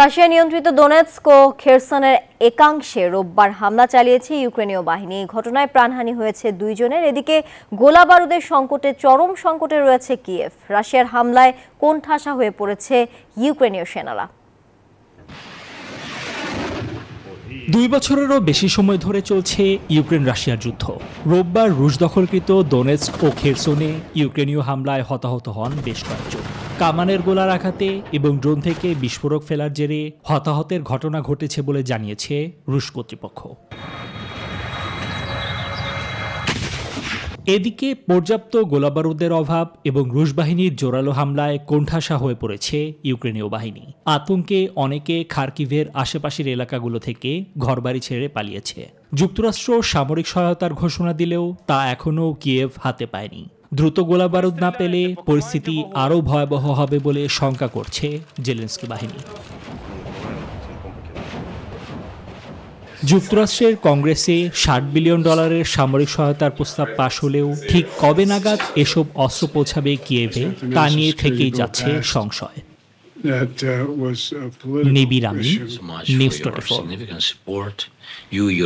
Russia নিয়ন্ত্রিত Donetsk ও খেরসনের একাংশে রোববার হামলা চালিয়েছে ইউক্রেনীয় বাহিনী এই ঘটনায় প্রাণহানি হয়েছে দুইজনের এদিকে গোলা বারুদের সংকটে চরম সংকটে রয়েছে কিয়েভ রাশিয়ার হামলায় কোণঠাসা হয়ে পড়েছে ইউক্রেনীয় সেনারা দুই বছরেরও বেশি সময় ধরে চলছে ইউক্রেন রাশিয়ার যুদ্ধ রোববার রুশ দখলকৃত দোনেস ও খেরসোনে ইউক্রেনীয় হামলায় হতাহত হন বেশ কয়েকজন কামানের গোলার আঘাতে এবং ড্রোন থেকে বিস্ফোরক ফেলার জেরে হতাহতের ঘটনা ঘটেছে বলে জানিয়েছে রুশ কর্তৃপক্ষ এদিকে পর্যাপ্ত গোলাবারুদের অভাব এবং রুশ বাহিনীর জোরালো হামলায় কোণঠাসা হয়ে পড়েছে ইউক্রেনীয় বাহিনী আতঙ্কে অনেকে খার্কিভের আশেপাশের এলাকাগুলো থেকে ঘরবাড়ি ছেড়ে পালিয়েছে যুক্তরাষ্ট্র সামরিক সহায়তার ঘোষণা দিলেও তা এখনও কিয়েভ হাতে পায়নি দ্রুত গোলাবারুদ না পেলে পরিস্থিতি আরও ভয়াবহ হবে বলে শঙ্কা করছে জেলেন্সকি বাহিনী যুক্তরাষ্ট্রের কংগ্রেসে ষাট বিলিয়ন ডলারের সামরিক সহায়তার প্রস্তাব পাশ হলেও ঠিক কবে নাগাদ এসব অস্ত্র পৌঁছাবে কিয়েভে তা নিয়ে থেকেই যাচ্ছে সংশয় uh, নিবিড় আমি